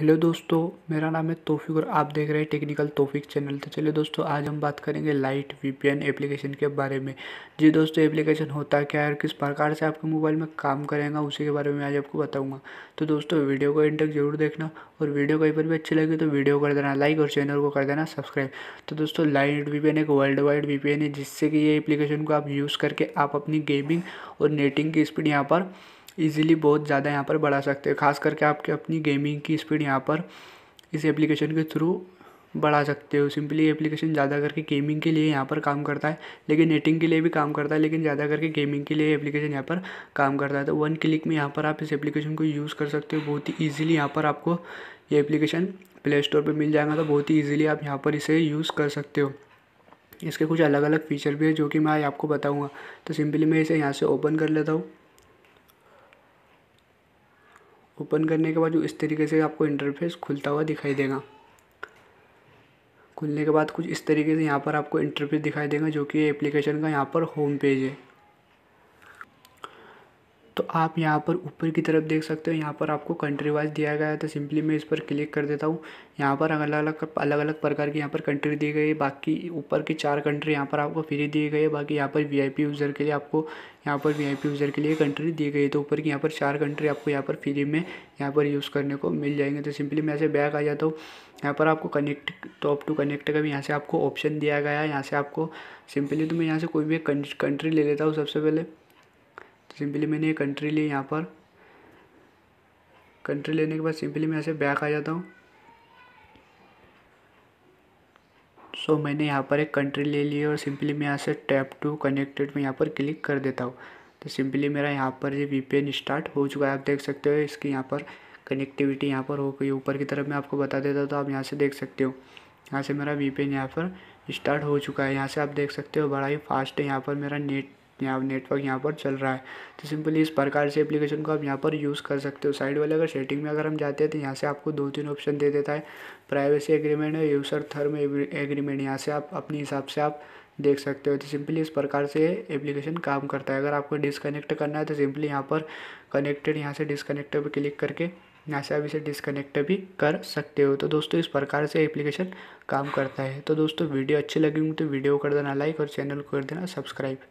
hello दोस्तों मेरा नाम है तोफिक और आप देख रहे हैं टेक्निकल तोफिक चैनल तो चलिए दोस्तों आज हम बात करेंगे लाइट वीपीएन एप्लीकेशन के बारे में जी दोस्तों एप्लीकेशन होता क्या है और किस प्रकार से आपके मोबाइल में काम करेगा उसी के बारे में आज आपको बताऊंगा तो दोस्तों वीडियो को इंटक जरूर देखना और वीडियो कहीं पर भी अच्छी लगी तो वीडियो कर देना लाइक और चैनल को कर देना सब्सक्राइब तो दोस्तों लाइट वीपीएन एक वर्ल्ड वाइड वी है जिससे कि ये एप्लीकेशन को आप यूज़ करके आप अपनी गेमिंग और नेटिंग की स्पीड यहाँ पर ईज़िली बहुत ज़्यादा यहाँ पर बढ़ा सकते हो खास करके आपके अपनी गेमिंग की स्पीड यहाँ पर इस एप्लीकेशन के थ्रू बढ़ा सकते हो सिंपली एप्लीकेशन ज़्यादा करके गेमिंग के लिए यहाँ पर काम करता है लेकिन नेटिंग के लिए भी काम करता है लेकिन ज़्यादा करके गेमिंग के लिए एप्लीकेशन यहाँ पर काम करता है तो वन क्लिक में यहाँ पर आप इस एप्लीकेशन को यूज़ कर सकते हो बहुत ही ईजिली यहाँ पर आपको ये एप्लीकेशन प्ले स्टोर पर मिल जाएगा तो बहुत ही ईजिली आप यहाँ पर इसे यूज़ कर सकते हो इसके कुछ अलग अलग फ़ीचर भी है जो कि मैं आपको बताऊँगा तो सिंपली मैं इसे यहाँ से ओपन कर लेता हूँ ओपन करने के बाद जो इस तरीके से आपको इंटरफेस खुलता हुआ दिखाई देगा खुलने के बाद कुछ इस तरीके से यहाँ पर आपको इंटरफेस दिखाई देगा जो कि एप्लीकेशन का यहाँ पर होम पेज है तो आप यहाँ पर ऊपर की तरफ देख सकते हो यहाँ पर आपको कंट्री वाइज दिया गया है तो सिंपली मैं इस पर क्लिक कर देता हूँ यहाँ पर अलग अलग अलग अलग प्रकार की यहाँ पर कंट्री दी गई है बाकी ऊपर की चार कंट्री यहाँ पर आपको फ्री दी गई है बाकी यहाँ पर वीआईपी यूज़र के लिए आपको यहाँ पर वीआईपी यूज़र के लिए कंट्री दी गई है तो ऊपर की यहाँ पर चार कंट्री आपको यहाँ पर फ्री में यहाँ पर यूज़ करने को मिल जाएंगे तो सिंपली मैं ऐसे बैग आ जाता हूँ यहाँ पर आपको कनेक्ट टॉप टू कनेक्ट का भी यहाँ से आपको ऑप्शन दिया गया है यहाँ से आपको सिंपली तो मैं यहाँ से कोई भी कंट्री ले लेता हूँ सबसे पहले सिंपली मैंने ये कंट्री ली यहाँ पर कंट्री लेने के बाद सिंपली मैं यहाँ से बैक आ जाता हूँ सो so, मैंने यहाँ पर एक कंट्री ले ली और सिंपली मैं यहाँ से टैप टू कनेक्टेड में यहाँ पर क्लिक कर देता हूँ तो सिंपली मेरा यहाँ पर ये वी स्टार्ट हो चुका है आप देख सकते हो इसकी यहाँ पर कनेक्टिविटी यहाँ पर हो गई ऊपर की तरफ मैं आपको बता देता हूँ तो आप यहाँ से देख सकते हो यहाँ से मेरा वी पी यहाँ पर स्टार्ट हो चुका है यहाँ से आप देख सकते हो बड़ा ही फास्ट है यहाँ पर मेरा नेट सकते हैं आप नेटवर्क यहाँ पर चल रहा है तो सिंपली इस प्रकार से एप्लीकेशन को आप यहाँ पर यूज़ कर सकते हो साइड वाले अगर सेटिंग में अगर हम जाते हैं तो यहाँ से आपको दो तीन ऑप्शन दे देता है प्राइवेसी एग्रीमेंट है यूसर थर्म एग्रीमेंट यहाँ से आप अपने हिसाब से आप देख सकते हो तो सिंपली इस प्रकार से एप्लीकेशन काम करता है अगर आपको डिसकनेक्ट करना है तो सिंपली यहाँ पर कनेक्टेड यहाँ से डिसकनेक्ट पर क्लिक करके यहाँ से आप इसे डिसकनेक्ट भी कर सकते हो तो दोस्तों इस प्रकार से एप्लीकेशन काम करता है तो दोस्तों वीडियो अच्छी लगी तो वीडियो कर देना लाइक और चैनल को कर देना सब्सक्राइब